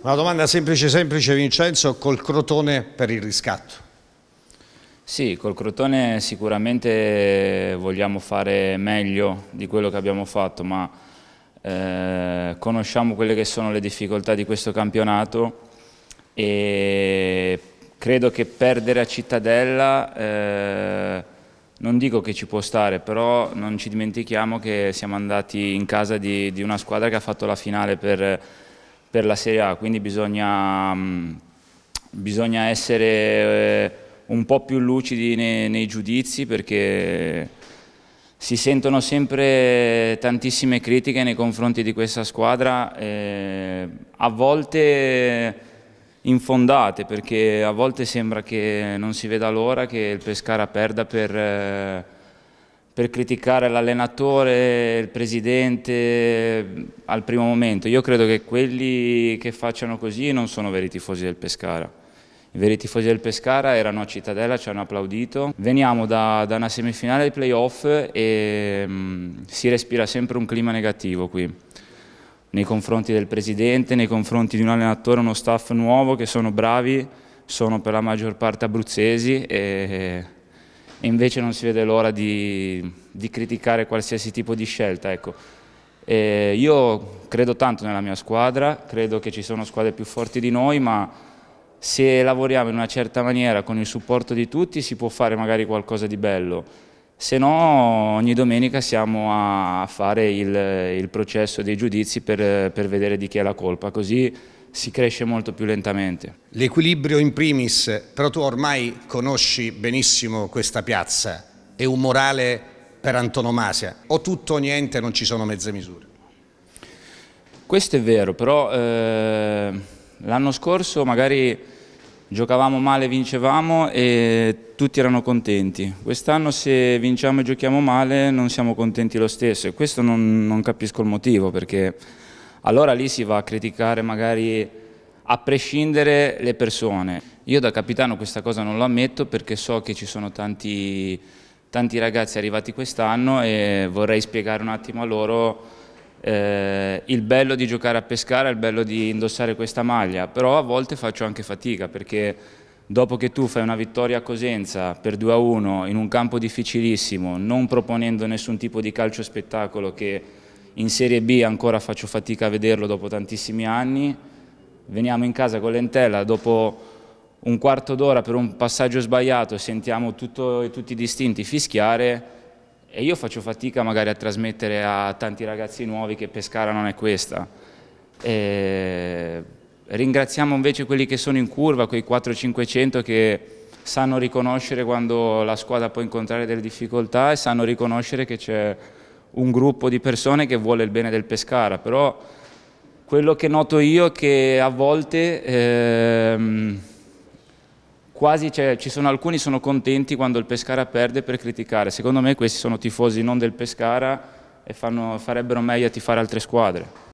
Una domanda semplice, semplice Vincenzo, col Crotone per il riscatto. Sì, col Crotone sicuramente vogliamo fare meglio di quello che abbiamo fatto, ma eh, conosciamo quelle che sono le difficoltà di questo campionato e credo che perdere a Cittadella eh, non dico che ci può stare, però non ci dimentichiamo che siamo andati in casa di, di una squadra che ha fatto la finale per per la Serie A, quindi bisogna, mm, bisogna essere eh, un po' più lucidi nei, nei giudizi perché si sentono sempre tantissime critiche nei confronti di questa squadra, eh, a volte infondate perché a volte sembra che non si veda l'ora che il Pescara perda per... Eh, per criticare l'allenatore, il presidente al primo momento. Io credo che quelli che facciano così non sono veri tifosi del Pescara. I veri tifosi del Pescara erano a Cittadella, ci hanno applaudito. Veniamo da, da una semifinale di playoff e mh, mm, si respira sempre un clima negativo qui, nei confronti del presidente, nei confronti di un allenatore, uno staff nuovo che sono bravi, sono per la maggior parte abruzzesi e e invece non si vede l'ora di, di, criticare qualsiasi tipo di scelta. Ecco. io credo tanto nella mia squadra, credo che ci sono squadre più forti di noi, ma se lavoriamo in una certa maniera con il supporto di tutti si può fare magari qualcosa di bello, se no ogni domenica siamo a fare il, il processo dei giudizi per, per vedere di chi è la colpa, così si cresce molto più lentamente. L'equilibrio in primis, però tu ormai conosci benissimo questa piazza, è un morale per antonomasia, o tutto o niente non ci sono mezze misure. Questo è vero, però eh, l'anno scorso magari giocavamo male, vincevamo e tutti erano contenti. Quest'anno se vinciamo e giochiamo male non siamo contenti lo stesso e questo non, non capisco il motivo perché allora lì si va a criticare magari a prescindere le persone. Io da capitano questa cosa non lo ammetto perché so che ci sono tanti, tanti ragazzi arrivati quest'anno e vorrei spiegare un attimo a loro eh, il bello di giocare a pescare, il bello di indossare questa maglia, però a volte faccio anche fatica perché dopo che tu fai una vittoria a Cosenza per 2-1 in un campo difficilissimo, non proponendo nessun tipo di calcio spettacolo che in Serie B ancora faccio fatica a vederlo dopo tantissimi anni, veniamo in casa con l'entella, dopo un quarto d'ora per un passaggio sbagliato sentiamo tutto, tutti i distinti fischiare e io faccio fatica magari a trasmettere a tanti ragazzi nuovi che Pescara non è questa. E ringraziamo invece quelli che sono in curva, quei 4-500 che sanno riconoscere quando la squadra può incontrare delle difficoltà e sanno riconoscere che c'è un gruppo di persone che vuole il bene del Pescara, però quello che noto io è che a volte ehm, quasi cioè, ci sono alcuni sono contenti quando il Pescara perde per criticare, secondo me questi sono tifosi non del Pescara e fanno, farebbero meglio a tifare altre squadre.